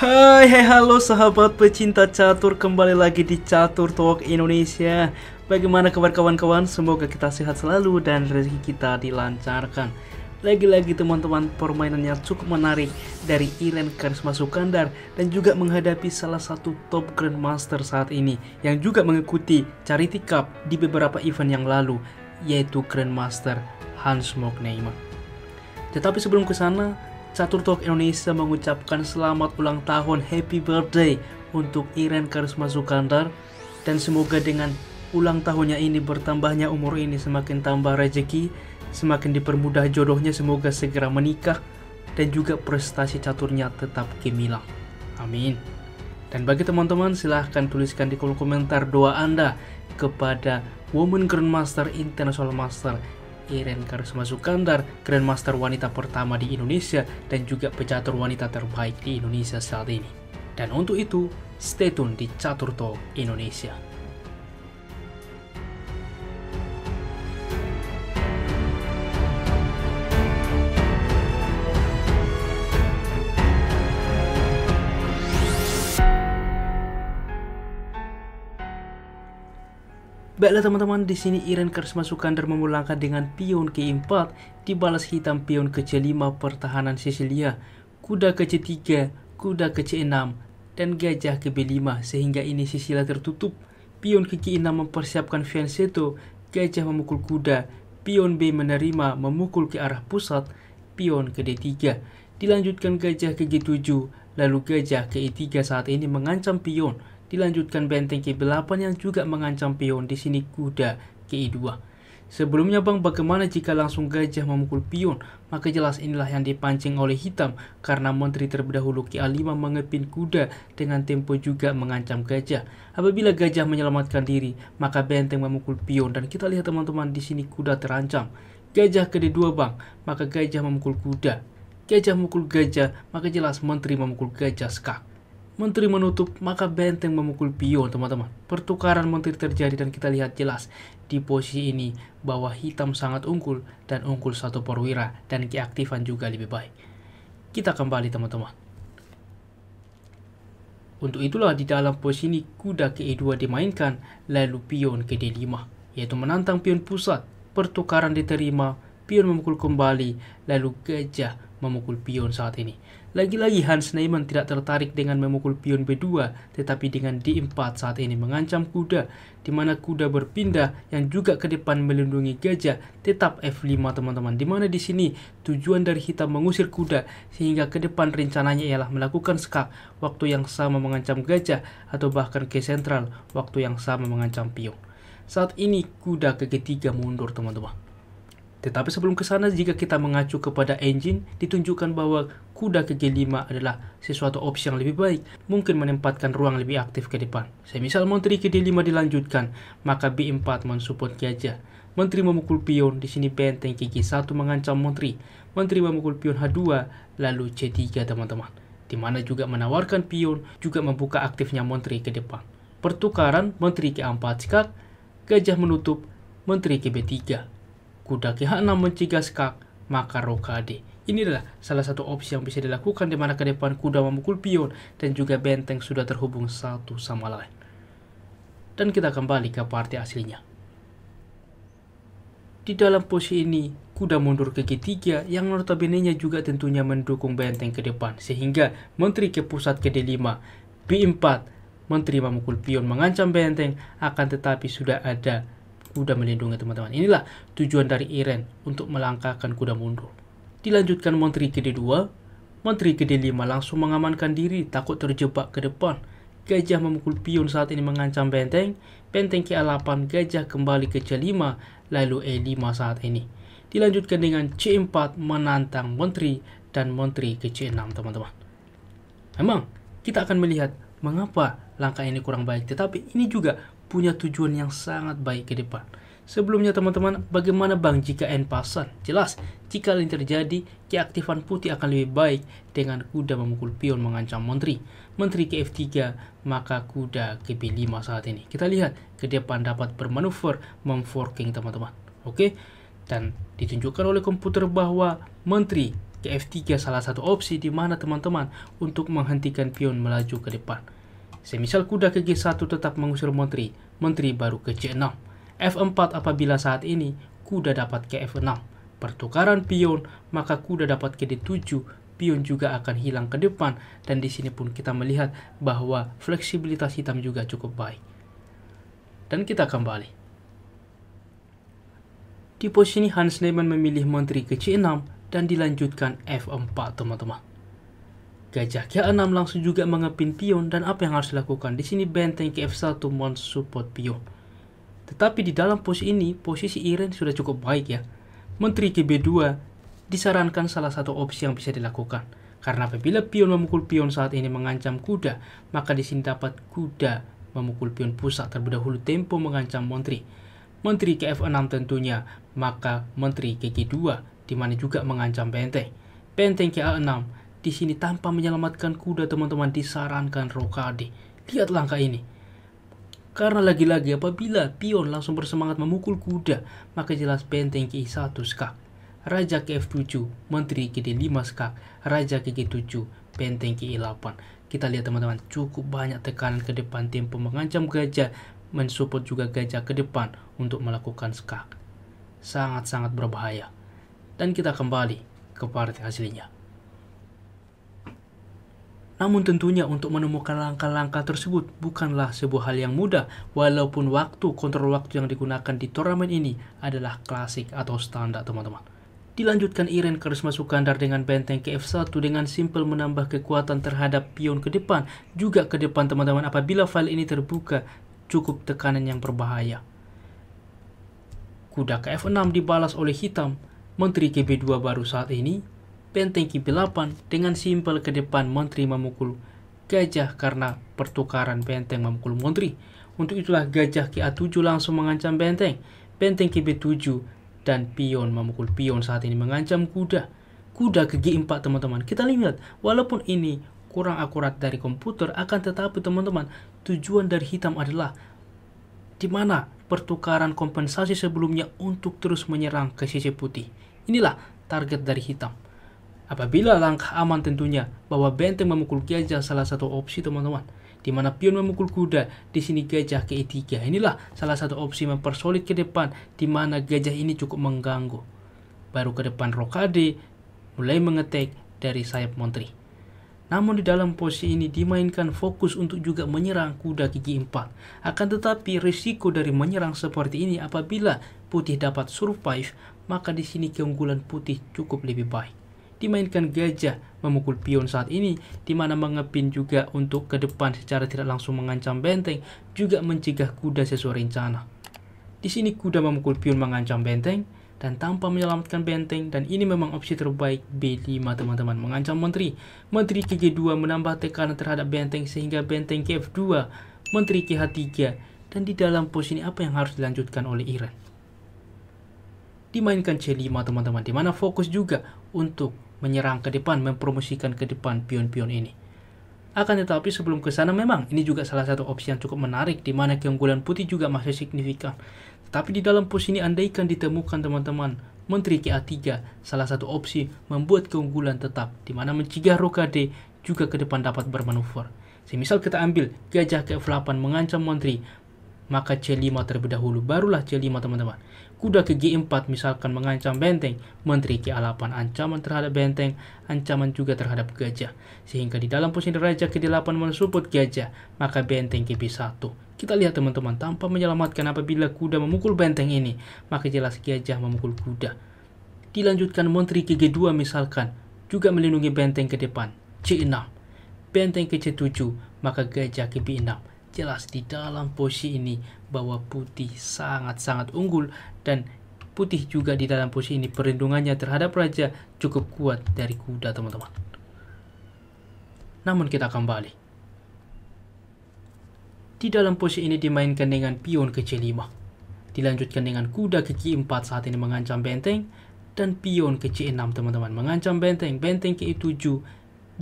Hai, hai halo sahabat pecinta catur kembali lagi di Catur Talk Indonesia. Bagaimana kabar kawan-kawan? Semoga kita sehat selalu dan rezeki kita dilancarkan. Lagi-lagi teman-teman permainannya cukup menarik dari Iren Karisma Sukandar dan juga menghadapi salah satu top grandmaster saat ini yang juga mengikuti Charity Cup di beberapa event yang lalu yaitu Grandmaster Hans Mogneimer. Tetapi sebelum ke sana, Catur Talk Indonesia mengucapkan selamat ulang tahun happy birthday untuk Iren Karisma Sukandar dan semoga dengan ulang tahunnya ini bertambahnya umur ini semakin tambah rezeki, semakin dipermudah jodohnya semoga segera menikah dan juga prestasi caturnya tetap gemilang. Amin. Dan bagi teman-teman silahkan tuliskan di kolom komentar doa Anda kepada Woman Grandmaster International Master Iren Karisma Sukandar, Grandmaster wanita pertama di Indonesia dan juga pecatur wanita terbaik di Indonesia saat ini. Dan untuk itu, stay tune di Catur Talk Indonesia. Baiklah teman-teman, di sini Iren Karisma Sukander memulangkan dengan pion ke-4 dibalas hitam pion ke 5 pertahanan Sicilia, kuda ke 3 kuda ke 6 dan gajah ke 5 sehingga ini Sicilia tertutup. Pion ke 6 mempersiapkan fianchetto, gajah memukul kuda, pion B menerima memukul ke arah pusat, pion ke D3. Dilanjutkan gajah ke G7, lalu gajah ke E3 saat ini mengancam pion. Dilanjutkan benteng K8 yang juga mengancam pion di sini kuda ke 2 Sebelumnya bang, bagaimana jika langsung gajah memukul pion? Maka jelas inilah yang dipancing oleh hitam karena menteri dahulu KA5 mengepin kuda dengan tempo juga mengancam gajah. Apabila gajah menyelamatkan diri, maka benteng memukul pion dan kita lihat teman-teman di sini kuda terancam. Gajah ke D2 bang, maka gajah memukul kuda. Gajah memukul gajah, maka jelas menteri memukul gajah skak. Menteri menutup, maka benteng memukul pion, teman-teman. Pertukaran menteri terjadi dan kita lihat jelas di posisi ini bahwa hitam sangat unggul dan unggul satu perwira dan keaktifan juga lebih baik. Kita kembali, teman-teman. Untuk itulah di dalam posisi ini kuda ke E2 dimainkan, lalu pion ke D5, yaitu menantang pion pusat. Pertukaran diterima, Pion memukul kembali, lalu gajah memukul pion saat ini. Lagi-lagi Hans Neiman tidak tertarik dengan memukul pion B2, tetapi dengan D4 saat ini mengancam kuda, di mana kuda berpindah yang juga ke depan melindungi gajah, tetap F5 teman-teman, di mana di sini tujuan dari hitam mengusir kuda, sehingga ke depan rencananya ialah melakukan skak, waktu yang sama mengancam gajah, atau bahkan ke sentral, waktu yang sama mengancam pion. Saat ini kuda ke ketiga mundur teman-teman. Tetapi sebelum ke sana, jika kita mengacu kepada engine, ditunjukkan bahwa kuda ke G5 adalah sesuatu opsi yang lebih baik, mungkin menempatkan ruang lebih aktif ke depan. Semisal menteri ke D5 dilanjutkan, maka B4 mensupport gajah. Menteri memukul pion, di sini benteng ke G1 mengancam menteri. Menteri memukul pion H2, lalu C3 teman-teman. Di mana juga menawarkan pion, juga membuka aktifnya menteri ke depan. Pertukaran menteri ke A4 skak, gajah menutup, menteri ke B3 kudaki H6 mencegah skak, maka rokade. Ini adalah salah satu opsi yang bisa dilakukan di mana kedepan kuda memukul pion dan juga benteng sudah terhubung satu sama lain. Dan kita kembali ke partai aslinya. Di dalam posisi ini, kuda mundur ke G3 yang notabene juga tentunya mendukung benteng ke depan sehingga menteri ke pusat ke D5, B4, menteri memukul pion mengancam benteng akan tetapi sudah ada kuda melindungi teman-teman. Inilah tujuan dari Iren untuk melangkahkan kuda mundur. Dilanjutkan Menteri kd 2 Menteri kd 5 langsung mengamankan diri takut terjebak ke depan. Gajah memukul pion saat ini mengancam benteng, benteng ke-8 gajah kembali ke C5, lalu E5 saat ini. Dilanjutkan dengan C4 menantang Menteri dan Menteri ke C6 teman-teman. Memang, kita akan melihat mengapa langkah ini kurang baik, tetapi ini juga punya tujuan yang sangat baik ke depan. Sebelumnya teman-teman, bagaimana bang jika n pasan? Jelas, jika ini terjadi, keaktifan putih akan lebih baik dengan kuda memukul pion mengancam menteri. Menteri ke F3, maka kuda ke B5 saat ini. Kita lihat, ke depan dapat bermanuver memforking teman-teman. Oke, dan ditunjukkan oleh komputer bahwa menteri ke F3 salah satu opsi di mana teman-teman untuk menghentikan pion melaju ke depan. Semisal kuda ke G1 tetap mengusir menteri, menteri baru ke C6. F4 apabila saat ini kuda dapat ke F6. Pertukaran pion, maka kuda dapat ke D7, pion juga akan hilang ke depan dan di sini pun kita melihat bahwa fleksibilitas hitam juga cukup baik. Dan kita kembali. Di posisi ini Hans Lehmann memilih menteri ke C6 dan dilanjutkan F4 teman-teman. Gajah K6 langsung juga mengepin pion dan apa yang harus dilakukan? Di sini benteng ke F1 support pion. Tetapi di dalam pos ini, posisi Iren sudah cukup baik ya. Menteri ke B2 disarankan salah satu opsi yang bisa dilakukan. Karena apabila pion memukul pion saat ini mengancam kuda, maka di sini dapat kuda memukul pion pusat terlebih dahulu tempo mengancam menteri. Menteri ke F6 tentunya, maka menteri ke G2 di mana juga mengancam benteng. Benteng ke A6 di sini tanpa menyelamatkan kuda teman-teman disarankan rokade. Lihat langkah ini. Karena lagi-lagi apabila pion langsung bersemangat memukul kuda, maka jelas benteng Ki1 skak. Raja ke F7, menteri ke D5 skak, raja ke G7, benteng ke 8 Kita lihat teman-teman, cukup banyak tekanan ke depan tim pemengancam gajah, mensupport juga gajah ke depan untuk melakukan skak. Sangat-sangat berbahaya. Dan kita kembali ke partai aslinya. Namun tentunya untuk menemukan langkah-langkah tersebut bukanlah sebuah hal yang mudah, walaupun waktu kontrol waktu yang digunakan di turnamen ini adalah klasik atau standar teman-teman. Dilanjutkan Iren Karisma Sukandar dengan benteng ke F1 dengan simpel menambah kekuatan terhadap pion ke depan, juga ke depan teman-teman apabila file ini terbuka, cukup tekanan yang berbahaya. Kuda ke F6 dibalas oleh hitam, menteri ke 2 baru saat ini benteng 8 dengan simpel ke depan menteri memukul gajah karena pertukaran benteng memukul menteri Untuk itulah gajah KA7 langsung mengancam benteng. Benteng KB7 dan pion memukul pion saat ini mengancam kuda. Kuda ke G4 teman-teman. Kita lihat walaupun ini kurang akurat dari komputer akan tetapi teman-teman tujuan dari hitam adalah di mana pertukaran kompensasi sebelumnya untuk terus menyerang ke sisi putih. Inilah target dari hitam. Apabila langkah aman tentunya bahwa benteng memukul gajah salah satu opsi teman-teman. Di mana pion memukul kuda, di sini gajah ke E3. Inilah salah satu opsi mempersolid ke depan di mana gajah ini cukup mengganggu. Baru ke depan rokade mulai mengetek dari sayap Montri. Namun di dalam posisi ini dimainkan fokus untuk juga menyerang kuda gigi 4. Akan tetapi risiko dari menyerang seperti ini apabila putih dapat survive, maka di sini keunggulan putih cukup lebih baik dimainkan gajah memukul pion saat ini, di mana mengepin juga untuk ke depan secara tidak langsung mengancam benteng, juga mencegah kuda sesuai rencana. Di sini kuda memukul pion mengancam benteng, dan tanpa menyelamatkan benteng dan ini memang opsi terbaik B5 teman-teman mengancam menteri menteri ke 2 menambah tekanan terhadap benteng sehingga benteng ke F2 menteri ke 3 dan di dalam pos ini apa yang harus dilanjutkan oleh Iran dimainkan C5 teman-teman di mana fokus juga untuk menyerang ke depan, mempromosikan ke depan pion-pion ini. Akan tetapi sebelum ke sana memang ini juga salah satu opsi yang cukup menarik di mana keunggulan putih juga masih signifikan. Tetapi di dalam pos ini andaikan ditemukan teman-teman Menteri KA3 salah satu opsi membuat keunggulan tetap di mana mencegah Rokade juga ke depan dapat bermanuver. Semisal kita ambil gajah ke F8 mengancam Menteri, maka C5 terlebih dahulu. Barulah C5, teman-teman. Kuda ke G4 misalkan mengancam benteng, menteri ke a 8 ancaman terhadap benteng, ancaman juga terhadap gajah. Sehingga di dalam posisi raja ke-8 d mensupport gajah, maka benteng ke B1. Kita lihat teman-teman, tanpa menyelamatkan apabila kuda memukul benteng ini, maka jelas gajah memukul kuda. Dilanjutkan menteri ke G2 misalkan, juga melindungi benteng ke depan, C6. Benteng ke C7, maka gajah ke B6 jelas di dalam posisi ini bahwa putih sangat-sangat unggul dan putih juga di dalam posisi ini perlindungannya terhadap raja cukup kuat dari kuda teman-teman. Namun kita kembali. Di dalam posisi ini dimainkan dengan pion ke C5. Dilanjutkan dengan kuda ke G4 saat ini mengancam benteng dan pion ke C6 teman-teman mengancam benteng, benteng ke E7,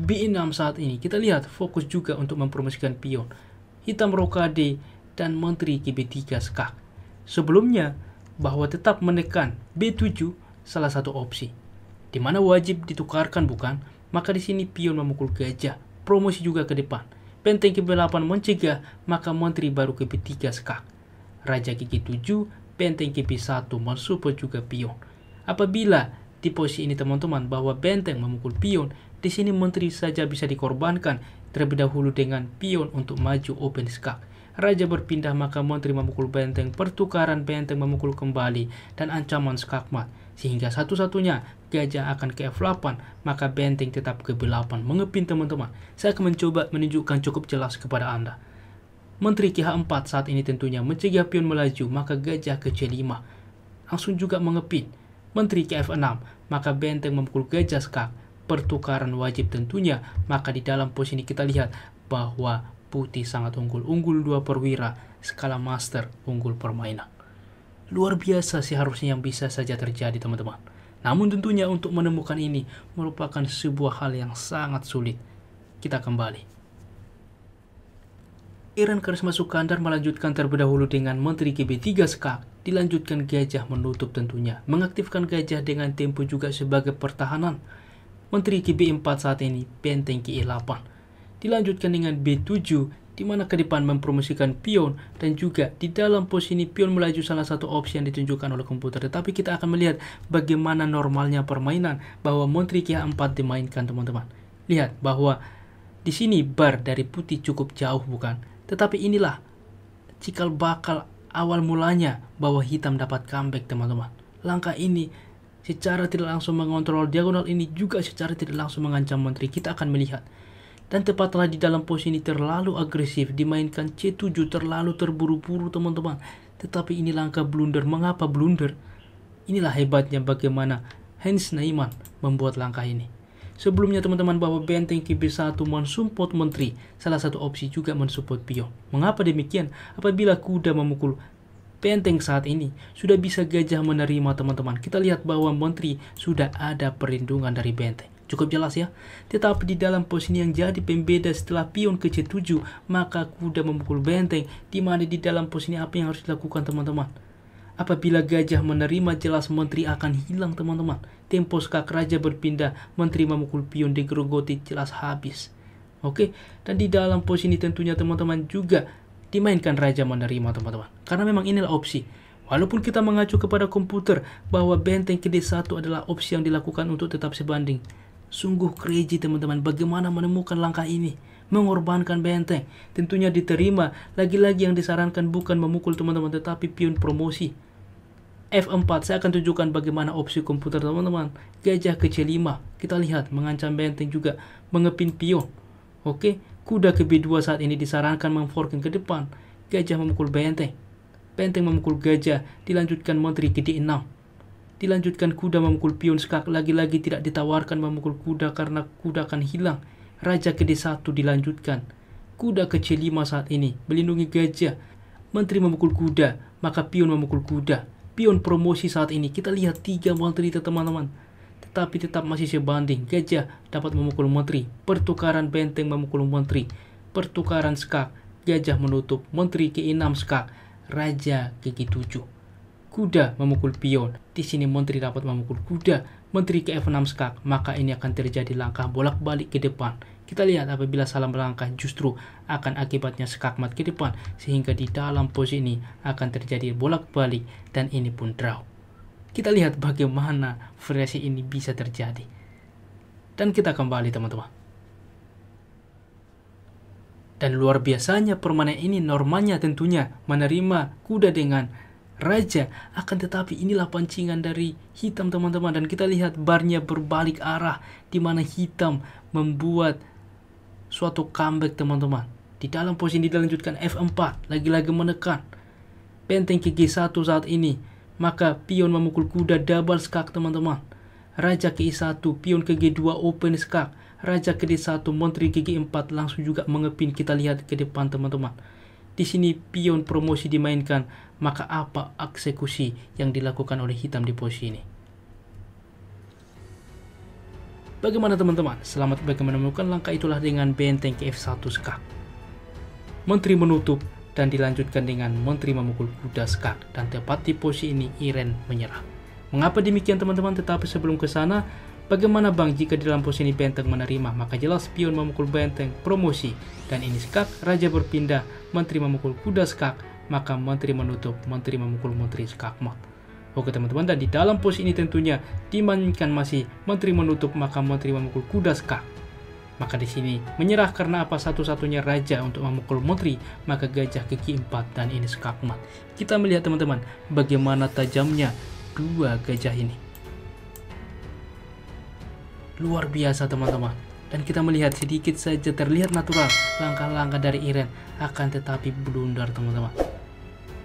B6 saat ini. Kita lihat fokus juga untuk mempromosikan pion Hitam Rokade, dan Menteri GB3 Skak. Sebelumnya, bahwa tetap menekan B7 salah satu opsi. Di mana wajib ditukarkan bukan, maka di sini pion memukul gajah, promosi juga ke depan. Benteng KB8 mencegah, maka menteri baru KB3 skak. Raja KG7, benteng KB1 mensupport juga pion. Apabila di posisi ini teman-teman bahwa benteng memukul pion, di sini menteri saja bisa dikorbankan terlebih dahulu dengan pion untuk maju open skak. Raja berpindah maka menteri memukul benteng, pertukaran benteng memukul kembali, dan ancaman skakmat. Sehingga satu-satunya gajah akan ke F8, maka benteng tetap ke B8. Mengepin teman-teman, saya akan mencoba menunjukkan cukup jelas kepada Anda. Menteri kh H4 saat ini tentunya mencegah pion melaju, maka gajah ke C5. Langsung juga mengepin. Menteri ke F6, maka benteng memukul gajah skak, pertukaran wajib tentunya, maka di dalam pos ini kita lihat bahwa putih sangat unggul. Unggul dua perwira, skala master unggul permainan. Luar biasa sih harusnya yang bisa saja terjadi teman-teman. Namun tentunya untuk menemukan ini merupakan sebuah hal yang sangat sulit. Kita kembali. Iran Karisma Sukandar melanjutkan terlebih dahulu dengan Menteri GB3 Skak, dilanjutkan gajah menutup tentunya, mengaktifkan gajah dengan tempo juga sebagai pertahanan, Menteri kb 4 saat ini benteng ke 8 Dilanjutkan dengan B7 di mana ke depan mempromosikan pion dan juga di dalam pos ini pion melaju salah satu opsi yang ditunjukkan oleh komputer tetapi kita akan melihat bagaimana normalnya permainan bahwa Menteri ke 4 dimainkan teman-teman lihat bahwa di sini bar dari putih cukup jauh bukan tetapi inilah cikal bakal awal mulanya bahwa hitam dapat comeback teman-teman langkah ini secara tidak langsung mengontrol diagonal ini juga secara tidak langsung mengancam menteri kita akan melihat dan tepatlah di dalam posisi ini terlalu agresif dimainkan C7 terlalu terburu-buru teman-teman tetapi ini langkah blunder mengapa blunder inilah hebatnya bagaimana Hans Naiman membuat langkah ini Sebelumnya teman-teman bahwa benteng KB1 mensupport menteri, salah satu opsi juga mensupport pion. Mengapa demikian? Apabila kuda memukul benteng saat ini sudah bisa gajah menerima teman-teman. Kita lihat bahwa menteri sudah ada perlindungan dari benteng. Cukup jelas ya. Tetapi di dalam posisi yang jadi pembeda setelah pion ke C7, maka kuda memukul benteng, di mana di dalam posisi apa yang harus dilakukan teman-teman. Apabila gajah menerima jelas menteri akan hilang teman-teman. Tempo skak raja berpindah, menteri memukul pion digerogoti jelas habis. Oke, dan di dalam posisi ini tentunya teman-teman juga dimainkan raja menerima teman-teman. Karena memang inilah opsi. Walaupun kita mengacu kepada komputer bahwa benteng ke D1 adalah opsi yang dilakukan untuk tetap sebanding. Sungguh crazy teman-teman bagaimana menemukan langkah ini. Mengorbankan benteng. Tentunya diterima. Lagi-lagi yang disarankan bukan memukul teman-teman tetapi pion promosi. F4 saya akan tunjukkan bagaimana opsi komputer teman-teman. Gajah ke C5. Kita lihat mengancam benteng juga. Mengepin pion. Oke. Okay? Kuda ke B2 saat ini disarankan memforking ke depan. Gajah memukul benteng. Benteng memukul gajah, dilanjutkan menteri ke D6. Dilanjutkan kuda memukul pion skak, lagi-lagi tidak ditawarkan memukul kuda karena kuda akan hilang. Raja ke D1 dilanjutkan. Kuda ke C5 saat ini, melindungi gajah. Menteri memukul kuda, maka pion memukul kuda. Pion promosi saat ini, kita lihat tiga menteri teman-teman tapi tetap masih sebanding. Gajah dapat memukul menteri, pertukaran benteng memukul menteri, pertukaran skak, gajah menutup, menteri ke-6 skak, raja ke-7. Kuda memukul pion. Di sini menteri dapat memukul kuda, menteri ke F6 skak, maka ini akan terjadi langkah bolak-balik ke depan. Kita lihat apabila salah melangkah justru akan akibatnya skakmat ke depan, sehingga di dalam posisi ini akan terjadi bolak-balik dan ini pun draw. Kita lihat bagaimana variasi ini bisa terjadi. Dan kita kembali teman-teman. Dan luar biasanya permainan ini normalnya tentunya menerima kuda dengan raja. Akan tetapi inilah pancingan dari hitam teman-teman. Dan kita lihat barnya berbalik arah di mana hitam membuat suatu comeback teman-teman. Di dalam posisi dilanjutkan F4, lagi-lagi menekan. Benteng ke G1 saat ini maka pion memukul kuda double skak teman-teman. Raja ke E1, pion ke G2 open skak. Raja ke D1, menteri ke G4 langsung juga mengepin kita lihat ke depan teman-teman. Di sini pion promosi dimainkan, maka apa eksekusi yang dilakukan oleh hitam di posisi ini? Bagaimana teman-teman? Selamat bagaimana menemukan langkah itulah dengan benteng ke F1 skak. Menteri menutup, dan dilanjutkan dengan menteri memukul kuda skak dan tepat di posisi ini Iren menyerah Mengapa demikian teman-teman? Tetapi sebelum ke sana, bagaimana bang jika di dalam posisi ini benteng menerima? Maka jelas pion memukul benteng, promosi. Dan ini skak, raja berpindah, menteri memukul kuda skak, maka menteri menutup, menteri memukul menteri skak mat. Oke teman-teman, dan di dalam posisi ini tentunya dimainkan masih menteri menutup maka menteri memukul kuda skak maka di sini menyerah karena apa satu-satunya raja untuk memukul motri maka gajah gigi empat dan ini skakmat. Kita melihat teman-teman bagaimana tajamnya dua gajah ini. Luar biasa teman-teman. Dan kita melihat sedikit saja terlihat natural langkah-langkah dari Iren akan tetapi blunder teman-teman.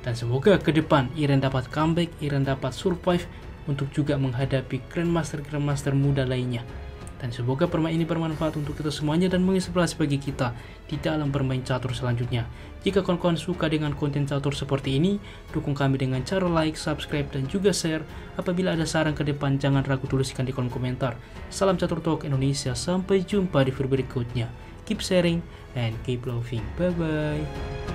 Dan semoga ke depan Iren dapat comeback, Iren dapat survive untuk juga menghadapi Grandmaster-Grandmaster muda lainnya. Dan semoga permainan ini bermanfaat untuk kita semuanya dan menginspirasi bagi kita di dalam bermain catur selanjutnya. Jika kawan-kawan suka dengan konten catur seperti ini, dukung kami dengan cara like, subscribe, dan juga share. Apabila ada saran ke depan, jangan ragu tuliskan di kolom komentar. Salam Catur Talk Indonesia, sampai jumpa di video berikutnya. Keep sharing and keep loving. Bye-bye.